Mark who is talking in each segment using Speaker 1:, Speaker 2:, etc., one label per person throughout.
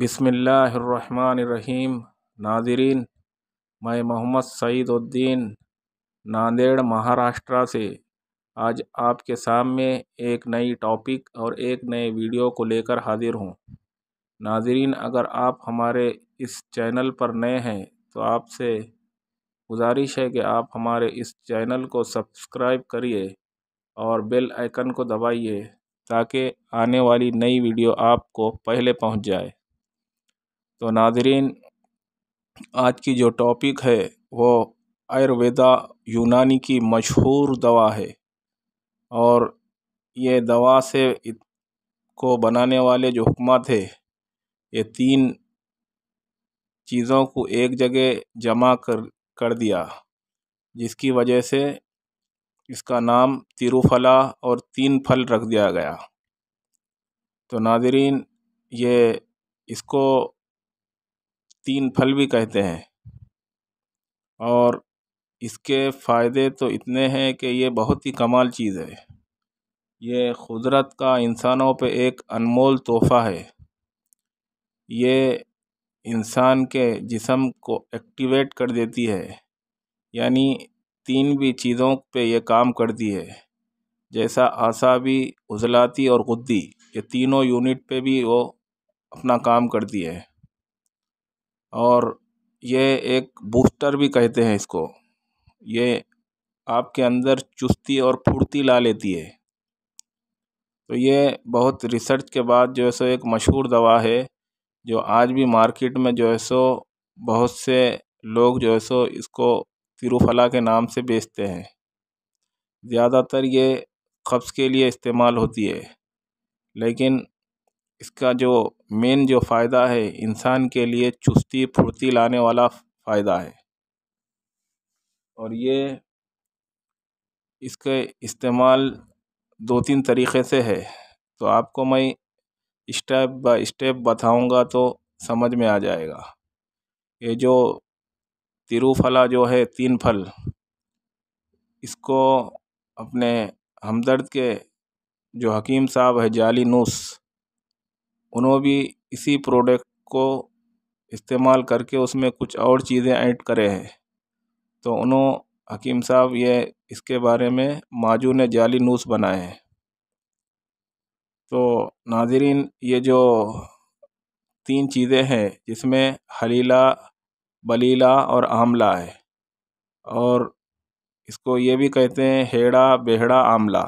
Speaker 1: बिस्मिल्लाहिर्रहमानिर्रहीम नाजरीन मैं मोहम्मद सईदुद्दीन नांदेड़ महाराष्ट्र से आज आपके सामने एक नई टॉपिक और एक नए वीडियो को लेकर हाजिर हूँ नाजरीन अगर आप हमारे इस चैनल पर नए हैं तो आपसे गुजारिश है कि आप हमारे इस चैनल को सब्सक्राइब करिए और बेल आइकन को दबाइए ताकि आने वाली नई वीडियो आपको पहले पहुंच जाए तो नादरीन आज की जो टॉपिक है वो आयुर्वेदा यूनानी की मशहूर दवा है और ये दवा से को बनाने वाले जो हुक्मा थे ये तीन चीज़ों को एक जगह जमा कर कर दिया जिसकी वजह से इसका नाम तिरुफला और तीन फल रख दिया गया तो नादरीन ये इसको तीन फल भी कहते हैं और इसके फ़ायदे तो इतने हैं कि ये बहुत ही कमाल चीज़ है ये क़ुदरत का इंसानों पे एक अनमोल तोहफ़ा है ये इंसान के जिसम को एक्टिवेट कर देती है यानी तीन भी चीज़ों पे ये काम करती है जैसा आसाबी उजलाती और गुद्दी ये तीनों यूनिट पे भी वो अपना काम करती है और ये एक बूस्टर भी कहते हैं इसको ये आपके अंदर चुस्ती और फुर्ती ला लेती है तो ये बहुत रिसर्च के बाद जो है सो एक मशहूर दवा है जो आज भी मार्केट में जो है सो बहुत से लोग जो है सो इसको तिरुफला के नाम से बेचते हैं ज़्यादातर ये कब्ज़ के लिए इस्तेमाल होती है लेकिन इसका जो मेन जो फ़ायदा है इंसान के लिए चुस्ती फुर्ती लाने वाला फ़ायदा है और ये इसके इस्तेमाल दो तीन तरीक़े से है तो आपको मैं स्टेप बाय स्टेप बताऊंगा तो समझ में आ जाएगा ये जो तिरुफला जो है तीन फल इसको अपने हमदर्द के जो हकीम साहब है जाली नूस उन्होंने भी इसी प्रोडक्ट को इस्तेमाल करके उसमें कुछ और चीज़ें ऐड करे हैं तो उन्होंने हकीम साहब ये इसके बारे में माजू ने जाली नूस बनाए हैं तो नाजरीन ये जो तीन चीज़ें हैं जिसमें हलीला बलीला और आमला है और इसको ये भी कहते हैं हेड़ा बेहड़ा आमला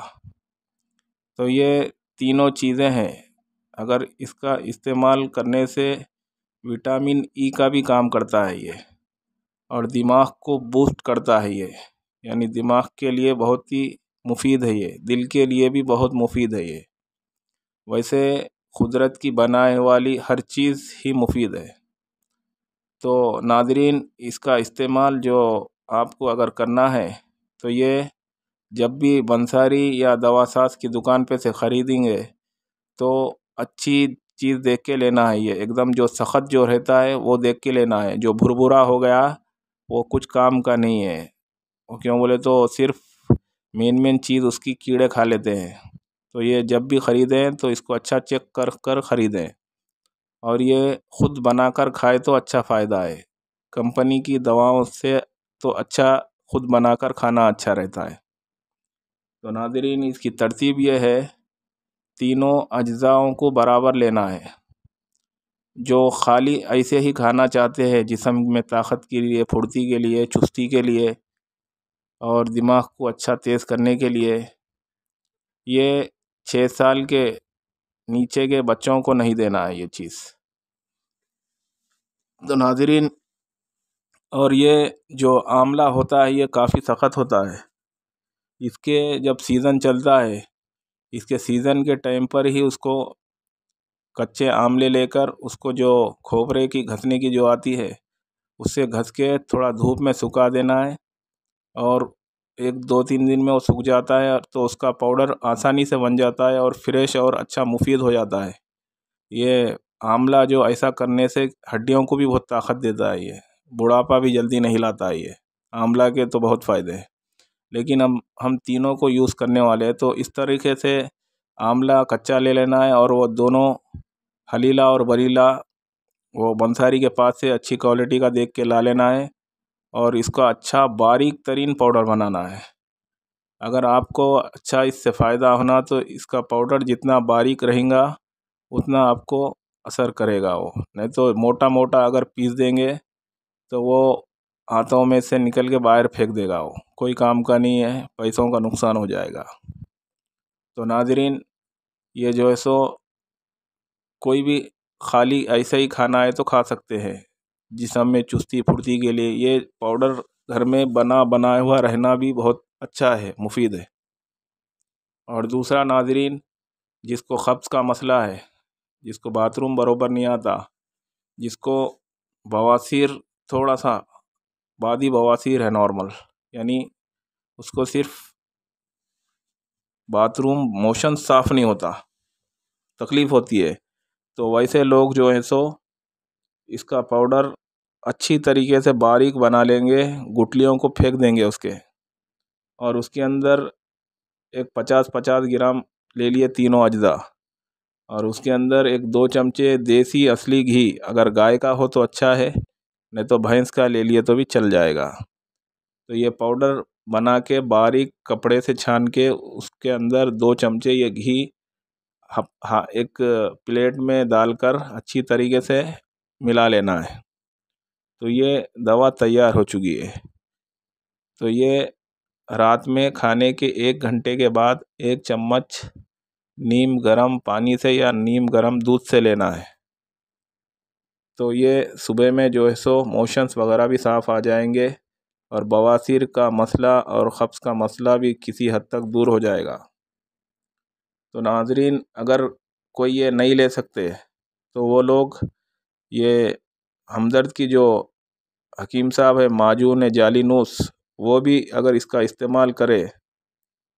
Speaker 1: तो ये तीनों चीज़ें हैं अगर इसका इस्तेमाल करने से विटामिन ई e का भी काम करता है ये और दिमाग को बूस्ट करता है ये यानी दिमाग के लिए बहुत ही मुफीद है ये दिल के लिए भी बहुत मुफीद है ये वैसे कुदरत की बनाए वाली हर चीज़ ही मुफीद है तो नादरीन इसका इस्तेमाल जो आपको अगर करना है तो ये जब भी बंसारी या दवा सास की दुकान पे से ख़रीदेंगे तो अच्छी चीज़ देख के लेना है ये एकदम जो सख्त जो रहता है वो देख के लेना है जो भुरभुरा हो गया वो कुछ काम का नहीं है वो क्यों बोले तो सिर्फ मेन मेन चीज़ उसकी कीड़े खा लेते हैं तो ये जब भी ख़रीदें तो इसको अच्छा चेक कर कर ख़रीदें और ये ख़ुद बना कर खाए तो अच्छा फ़ायदा है कंपनी की दवाओं से तो अच्छा ख़ुद बना कर खाना अच्छा रहता है तो नादरीन इसकी तरतीब यह है तीनों अज्ज़ाओं को बराबर लेना है जो खाली ऐसे ही खाना चाहते हैं जिसम में ताकत के लिए फुर्ती के लिए चुस्ती के लिए और दिमाग को अच्छा तेज़ करने के लिए ये छः साल के नीचे के बच्चों को नहीं देना है ये चीज़ तो नाजरीन और ये जो आमला होता है ये काफ़ी सख्त होता है इसके जब सीज़न चलता है इसके सीज़न के टाइम पर ही उसको कच्चे आमले लेकर उसको जो खोपरे की घसने की जो आती है उससे घस के थोड़ा धूप में सुखा देना है और एक दो तीन दिन में वो सूख जाता है तो उसका पाउडर आसानी से बन जाता है और फ्रेश और अच्छा मुफीद हो जाता है ये आमला जो ऐसा करने से हड्डियों को भी बहुत ताकत देता है ये बुढ़ापा भी जल्दी नहीं लाता है ये आंवला के तो बहुत फ़ायदे हैं लेकिन हम हम तीनों को यूज़ करने वाले हैं तो इस तरीके से आंवला कच्चा ले लेना है और वो दोनों हलीला और बरीला वो बंसारी के पास से अच्छी क्वालिटी का देख के ला लेना है और इसका अच्छा बारीक तरीन पाउडर बनाना है अगर आपको अच्छा इससे फ़ायदा होना तो इसका पाउडर जितना बारीक रहेगा उतना आपको असर करेगा वो नहीं तो मोटा मोटा अगर पीस देंगे तो वो हाथों में से निकल के बाहर फेंक देगा वो कोई काम का नहीं है पैसों का नुकसान हो जाएगा तो नाजरीन ये जो है सो कोई भी खाली ऐसा ही खाना है तो खा सकते हैं जिसम में चुस्ती फुर्ती के लिए ये पाउडर घर में बना बनाया हुआ रहना भी बहुत अच्छा है मुफीद है और दूसरा नाजरीन जिसको खब्स का मसला है जिसको बाथरूम बरोबर नहीं आता जिसको बवासीर थोड़ा सा बादी बवासीर है नॉर्मल यानी उसको सिर्फ बाथरूम मोशन साफ़ नहीं होता तकलीफ़ होती है तो वैसे लोग जो हैं सो इसका पाउडर अच्छी तरीके से बारीक बना लेंगे गुटलियों को फेंक देंगे उसके और उसके अंदर एक पचास पचास ग्राम ले लिए तीनों अज्जा और उसके अंदर एक दो चमचे देसी असली घी अगर गाय का हो तो अच्छा है नहीं तो भैंस का ले लिए तो भी चल जाएगा तो ये पाउडर बना के बारीक कपड़े से छान के उसके अंदर दो चमचे ये घी हाँ एक प्लेट में डालकर अच्छी तरीके से मिला लेना है तो ये दवा तैयार हो चुकी है तो ये रात में खाने के एक घंटे के बाद एक चम्मच नीम गरम पानी से या नीम गरम दूध से लेना है तो ये सुबह में जो है सो मोशंस वगैरह भी साफ़ आ जाएंगे और बवासीर का मसला और खप्स का मसला भी किसी हद तक दूर हो जाएगा तो नाजरीन अगर कोई ये नहीं ले सकते तो वो लोग ये हमदर्द की जो हकीम साहब है माजून जाली नूस वो भी अगर इसका इस्तेमाल करे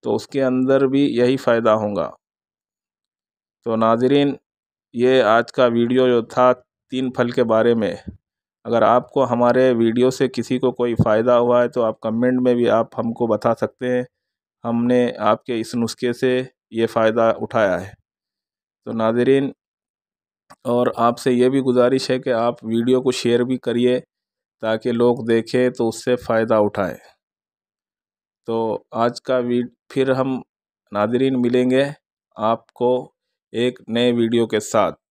Speaker 1: तो उसके अंदर भी यही फ़ायदा होगा तो नाजरीन ये आज का वीडियो जो था तीन फल के बारे में अगर आपको हमारे वीडियो से किसी को कोई फ़ायदा हुआ है तो आप कमेंट में भी आप हमको बता सकते हैं हमने आपके इस नुस्खे से ये फ़ायदा उठाया है तो नाजरीन और आपसे ये भी गुजारिश है कि आप वीडियो को शेयर भी करिए ताकि लोग देखें तो उससे फ़ायदा उठाएं तो आज का वीड फिर हम नादरीन मिलेंगे आपको एक नए वीडियो के साथ